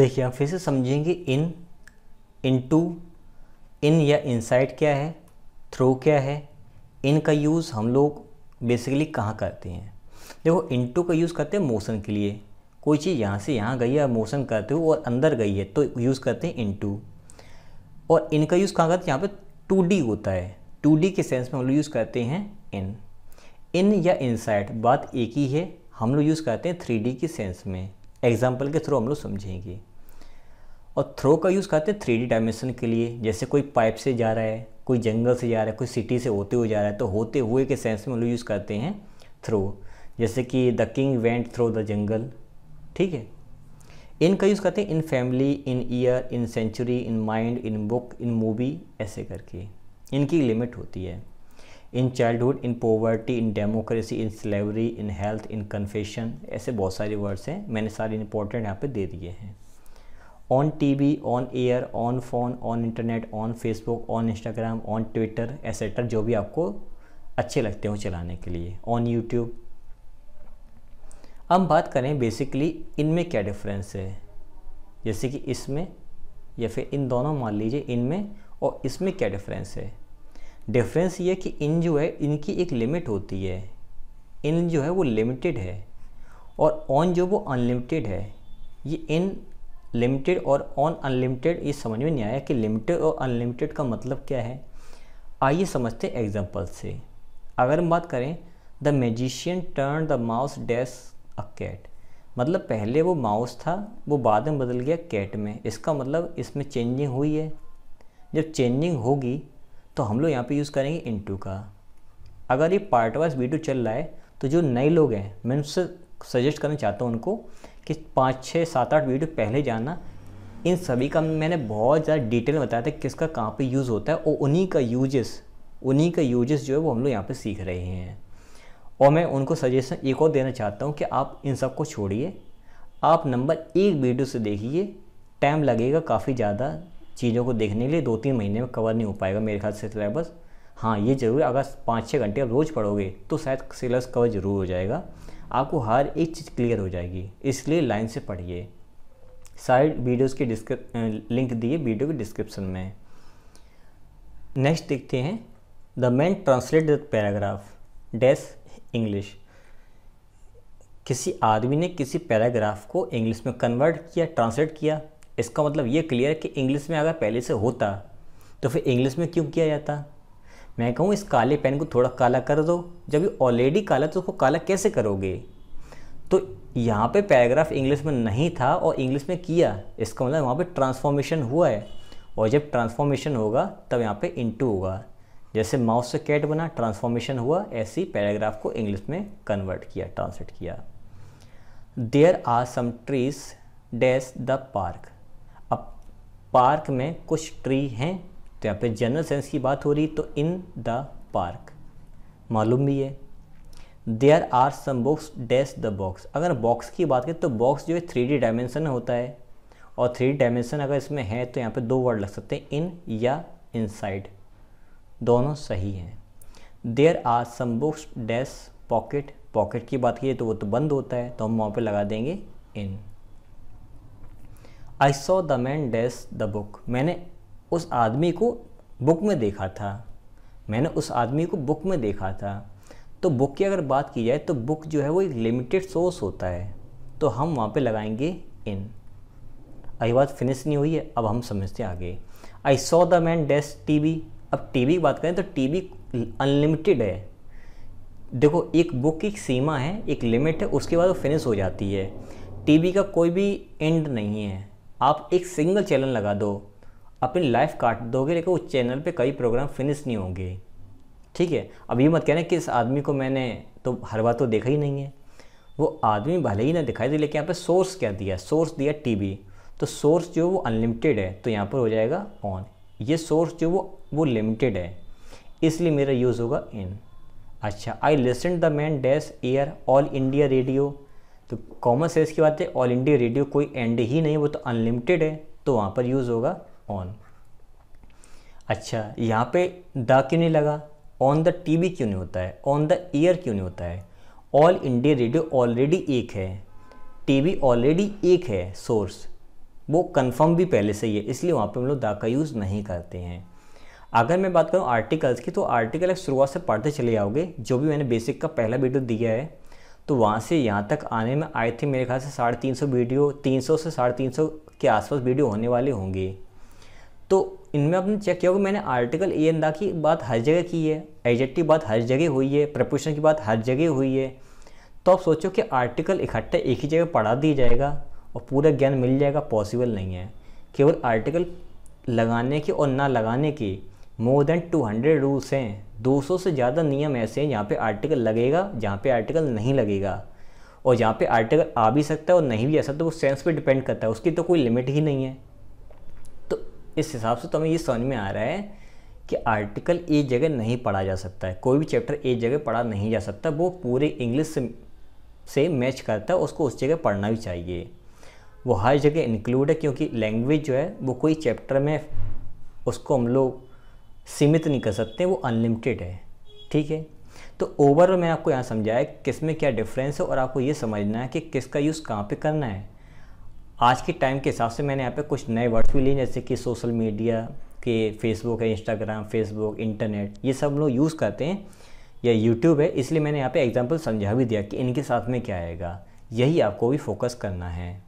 देखिए हम फिर से समझेंगे इन इन टू इन या इनसाइड क्या है थ्रू क्या है इन का यूज़ हम लोग बेसिकली कहाँ करते हैं देखो इनटू का यूज़ करते हैं मोशन के लिए कोई चीज़ यहाँ से यहाँ गई है मोशन करते हो और अंदर गई है तो यूज़ करते हैं इनटू और इनका यूज़ कहाँ करते हैं यहाँ पे टू डी होता है टू डी के सेंस में हम लोग यूज़ करते हैं इन इन या इनसाइड बात एक ही है हम लोग यूज़ करते हैं थ्री डी के सेंस में एग्जाम्पल के थ्रू हम लोग समझेंगे और थ्रो का यूज़ करते हैं थ्री डायमेंशन के लिए जैसे कोई पाइप से जा रहा है कोई जंगल से जा रहा है कोई सिटी से होते हुए जा रहा है तो होते हुए के सेंस में लोग यूज़ करते हैं थ्रो जैसे कि the king went through the jungle ठीक है इन का यूज़ करते हैं in family in year in century in mind in book in movie ऐसे करके इनकी लिमिट होती है in childhood in poverty in democracy in slavery in health in confession ऐसे बहुत सारे वर्ड्स हैं मैंने सारे इंपॉर्टेंट यहाँ पे दे दिए हैं on TV on air on phone on internet on Facebook on Instagram on Twitter etcetera जो भी आपको अच्छे लगते हो चलाने के लिए ऑन यूट्यूब हम बात करें बेसिकली इनमें क्या डिफरेंस है जैसे कि इसमें या फिर इन दोनों मान लीजिए इनमें और इसमें क्या डिफरेंस है डिफरेंस ये कि इन जो है इनकी एक लिमिट होती है इन जो है वो लिमिटेड है और ऑन जो वो अनलिमिटेड है ये इन लिमिटेड और ऑन अनलिमिटेड ये समझ में नहीं आया कि लिमिटेड और अनलिमिटेड का मतलब क्या है आइए समझते एग्जाम्पल से अगर हम बात करें the magician turn the mouse dash a cat मतलब पहले वो माउस था वो बाद में बदल गया कैट में इसका मतलब इसमें चेंजिंग हुई है जब चेंजिंग होगी तो हम लोग यहाँ पे यूज़ करेंगे इनटू का अगर ये पार्ट वाइज वीडियो चल रहा है तो जो नए लोग हैं मैं उनसे सजेस्ट करना चाहता हूँ उनको कि पाँच छः सात आठ वीडियो पहले जाना इन सभी का मैंने बहुत ज़्यादा डिटेल बताया था किसका कहाँ पे यूज़ होता है और उन्हीं का यूजेस उन्हीं का यूजेस जो है वो हम लोग यहाँ पे सीख रहे हैं और मैं उनको सजेशन एक और देना चाहता हूँ कि आप इन सब को छोड़िए आप नंबर एक वीडियो से देखिए टाइम लगेगा काफ़ी ज़्यादा चीज़ों को देखने के लिए दो तीन महीने में कवर नहीं हो पाएगा मेरे ख्याल से सिलेबस हाँ ये ज़रूर अगर पाँच छः घंटे आप रोज़ पढ़ोगे तो शायद सिलेबस कवर ज़रूर हो जाएगा आपको हर एक चीज़ क्लियर हो जाएगी इसलिए लाइन से पढ़िए साइड वीडियोस के डिस्क्रिप लिंक दिए वीडियो के डिस्क्रिप्शन में नेक्स्ट देखते हैं the man translate the paragraph dash English किसी आदमी ने किसी पैराग्राफ को इंग्लिश में कन्वर्ट किया ट्रांसलेट किया इसका मतलब ये क्लियर है कि इंग्लिश में अगर पहले से होता तो फिर इंग्लिश में क्यों किया जाता मैं कहूँ इस काले पेन को थोड़ा काला कर दो जब ये ऑलरेडी काला तो उसको काला कैसे करोगे तो यहाँ पे पैराग्राफ इंग्लिश में नहीं था और इंग्लिश में किया इसका मतलब वहाँ पे ट्रांसफॉर्मेशन हुआ है और जब ट्रांसफॉर्मेशन होगा तब यहाँ पे इंटू होगा जैसे माउस से कैट बना ट्रांसफॉर्मेशन हुआ ऐसे ही पैराग्राफ को इंग्लिश में कन्वर्ट किया ट्रांसलेट किया there are some trees dash the park अब पार्क में कुछ ट्री हैं तो यहाँ पे जनरल सेंस की बात हो रही तो इन द पार्क मालूम भी है there are some books dash the box अगर बॉक्स की बात करें तो बॉक्स जो है थ्री डी डायमेंशन होता है और थ्री डायमेंशन अगर इसमें है तो यहाँ पे दो वर्ड लग सकते हैं इन या इनसाइड दोनों सही हैं there are some books dash pocket pocket की बात की तो वो तो बंद होता है तो हम वहाँ पे लगा देंगे in I saw the man dash the book मैंने उस आदमी को बुक में देखा था मैंने उस आदमी को बुक में देखा था तो बुक की अगर बात की जाए तो बुक जो है वो एक लिमिटेड सोर्स होता है तो हम वहाँ पे लगाएंगे इन अभी बात फिनिश नहीं हुई है अब हम समझते हैं आगे I saw the man T TV अब टीवी की बात करें तो टीवी अनलिमिटेड है देखो एक बुक की सीमा है एक लिमिट है उसके बाद वो फिनिश हो जाती है टीवी का कोई भी एंड नहीं है आप एक सिंगल चैनल लगा दो अपनी लाइफ काट दोगे लेकिन उस चैनल पे कई प्रोग्राम फिनिश नहीं होंगे ठीक है अब ये मत कहना कि इस आदमी को मैंने तो हर बार तो देखा ही नहीं है वो आदमी भले ही ना दिखाई दे लेकिन यहाँ पे सोर्स क्या दिया सोर्स दिया टीवी तो सोर्स जो वो अनलिमिटेड है तो यहाँ पर हो जाएगा ऑन ये सोर्स जो वो वो लिमिटेड है इसलिए मेरा यूज़ होगा इन अच्छा I listen the man dash air All India Radio तो कॉमन सेंस की बात है ऑल इंडिया रेडियो कोई एंड ही नहीं वो तो अनलिमिटेड है तो वहाँ पर यूज़ होगा ऑन अच्छा यहाँ पे द क्यों नहीं लगा ऑन द टीवी क्यों नहीं होता है ऑन द ईयर क्यों नहीं होता है ऑल इंडिया रेडियो ऑलरेडी एक है टीवी ऑलरेडी एक है सोर्स वो कंफर्म भी पहले से ही है इसलिए वहाँ पे हम लोग द का यूज़ नहीं करते हैं अगर मैं बात करूँ आर्टिकल्स की तो आर्टिकल एक शुरुआत से पढ़ते चले जाओगे जो भी मैंने बेसिक का पहला वीडियो दिया है तो वहाँ से यहाँ तक आने में आए थे मेरे ख्याल से साढ़े तीन सौ वीडियो तीन सौ से साढ़े तीन सौ के आसपास वीडियो होने वाले होंगे तो इनमें आपने चेक किया होगा मैंने आर्टिकल ए दा की बात हर जगह की है एजेक्टिव बात हर जगह हुई है प्रपोशन की बात हर जगह हुई है तो आप सोचो कि आर्टिकल इकट्ठे एक ही जगह पढ़ा दिया जाएगा और पूरा ज्ञान मिल जाएगा पॉसिबल नहीं है केवल आर्टिकल लगाने के और ना लगाने के मोर देन 200 रूल्स हैं 200 से ज़्यादा नियम ऐसे हैं जहाँ पे आर्टिकल लगेगा जहाँ पे आर्टिकल नहीं लगेगा और जहाँ पे आर्टिकल आ भी सकता है और नहीं भी आ सकता तो वो सेंस पे डिपेंड करता है उसकी तो कोई लिमिट ही नहीं है इस हिसाब से तो हमें ये समझ में आ रहा है कि आर्टिकल एक जगह नहीं पढ़ा जा सकता है कोई भी चैप्टर एक जगह पढ़ा नहीं जा सकता वो पूरे इंग्लिश से से मैच करता है उसको उस जगह पढ़ना भी चाहिए वो हर जगह इंक्लूड है क्योंकि लैंग्वेज जो है वो कोई चैप्टर में उसको हम लोग सीमित नहीं कर सकते वो अनलिमिटेड है ठीक है तो ओवरऑल मैंने आपको यहाँ समझाया किस में क्या डिफरेंस है और आपको ये समझना है कि किसका यूज़ कहाँ पे करना है आज के टाइम के हिसाब से मैंने यहाँ पे कुछ नए वर्ड्स भी लिए जैसे कि सोशल मीडिया के फेसबुक है इंस्टाग्राम फेसबुक इंटरनेट ये सब लोग यूज़ करते हैं या यूट्यूब है इसलिए मैंने यहाँ पे एग्जांपल समझा भी दिया कि इनके साथ में क्या आएगा यही आपको भी फोकस करना है